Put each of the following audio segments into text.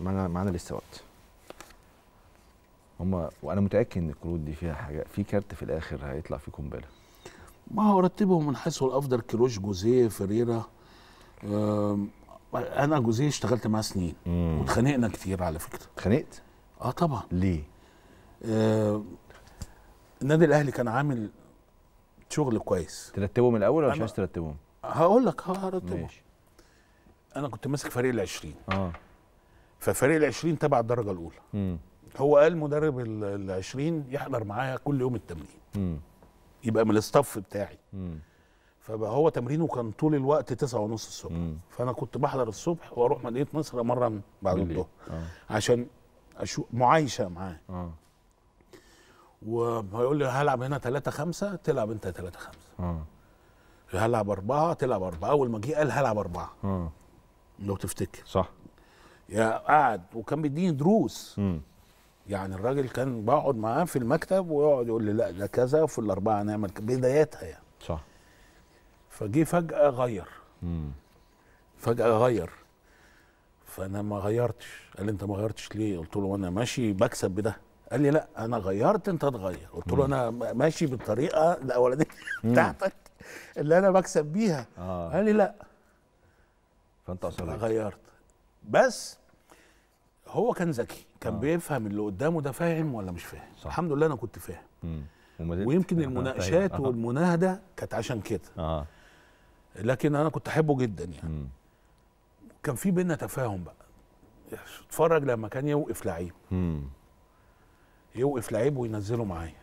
معانا معانا لسه وقت هما وانا متاكد ان الكروت دي فيها حاجه في كارت في الاخر هيطلع فيه قنبله ما هو رتبهم من حيث الافضل كروش جوزيه فريرا انا جوزيه اشتغلت معاه سنين واتخانقنا كتير على فكره اتخانقت؟ اه طبعا ليه؟ آه النادي الاهلي كان عامل شغل كويس ترتبهم الاول ولا مش عايز ترتبهم؟ هقول لك هرتبهم ماشي انا كنت ماسك فريق ال 20 اه ففريق ال 20 تبع الدرجه الاولى م. هو قال مدرب ال 20 يحضر معايا كل يوم التمرين يبقى من الاستاف بتاعي م. هو تمرينه كان طول الوقت تسعة ونص الصبح مم. فانا كنت بحضر الصبح واروح مدينه نصر امرن بعد الظهر آه. عشان اشوف معايشه معاه آه. ويقول لي هلعب هنا 3 5 تلعب انت 3 5 اه هلعب 4 تلعب 4 اول ما جه قال هلعب 4 اه لو تفتكر صح يا قاعد وكان بيديني دروس مم. يعني الراجل كان بقعد معاه في المكتب ويقعد يقول لي لا ده كذا وفي الاربعه نعمل بداياتها يعني صح فجه فجاه غير مم. فجاه غير فانا ما غيرتش قال لي انت ما غيرتش ليه قلت له انا ماشي بكسب بده قال لي لا انا غيرت انت تغير قلت له انا ماشي بالطريقه الاولانيه بتاعتك اللي انا بكسب بيها آه. قال لي لا فانت اصلا غيرت بس هو كان ذكي كان آه. بيفهم اللي قدامه ده فاهم ولا مش فاهم صح. الحمد لله انا كنت فاهم ويمكن المناقشات آه. والمناهده كانت عشان كده آه. لكن انا كنت احبه جدا يعني مم. كان في بينا تفاهم بقى اتفرج لما كان يوقف لعيب يوقف لعيب وينزله معايا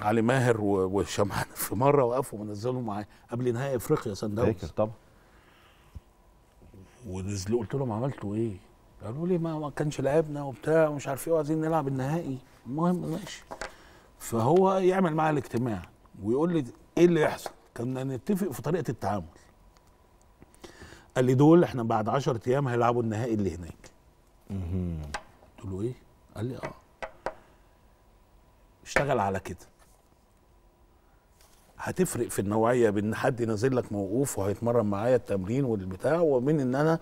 علي ماهر وهشام في مره وقفوا ونزلوا معايا قبل نهائي افريقيا سان داونز فاكر طبعا ونزلوا قلت لهم عملتوا ايه؟ قالوا لي ما, ما كانش لعبنا وبتاع ومش عارف ايه وعايزين نلعب النهائي المهم ماشي فهو يعمل معايا الاجتماع ويقول لي ايه اللي يحصل كنا نتفق في طريقه التعامل قال لي دول احنا بعد 10 ايام هيلعبوا النهائي اللي هناك قلت له ايه قال لي اه اشتغل على كده هتفرق في النوعيه بان حد نازل لك موقوف وهيتمرن معايا التمرين والبتاع ومن ان انا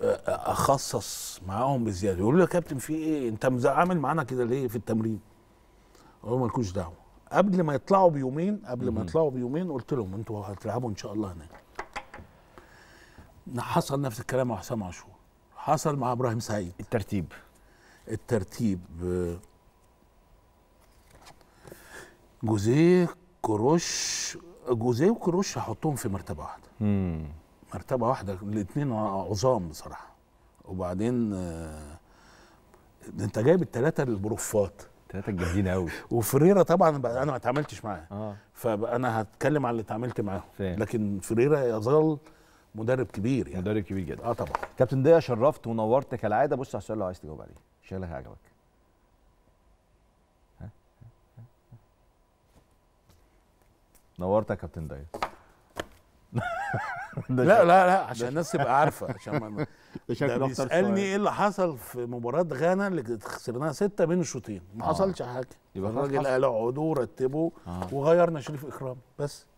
اخصص معاهم بزياده يقول لي يا كابتن في ايه انت عامل معانا كده ليه في التمرين هو مالكوش دعوه قبل ما يطلعوا بيومين قبل ما يطلعوا بيومين قلت لهم انتوا هتلعبوا ان شاء الله هناك حصل نفس الكلام مع حسام عاشور حصل مع ابراهيم سعيد الترتيب الترتيب جوزيه كروش جوزيه وكروش هحطهم في مرتبه واحده مرتبه واحده الاثنين عظام بصراحه وبعدين آه، انت جايب الثلاثه البروفات الثلاثه الجامدين قوي وفريرة طبعا انا ما اتعاملتش معاه آه. فانا هتكلم على اللي اتعاملت معاه لكن فريرة يظل مدرب كبير يعني مدرب كبير جدا اه طبعا كابتن ديه شرفت ونورت كالعاده بص على السؤال اللي عايز تجاوب عليه شغلك عجبك نورت يا كابتن ضياء لا لا لا عشان الناس تبقى عارفه عشان ما ده بيسالني ايه اللي حصل في مباراه غانا اللي خسرناها سته بين الشوطين ما آه. حصلش حاجه يبقى الراجل قال اقعدوا رتبوا آه. وغيرنا شريف اكرام بس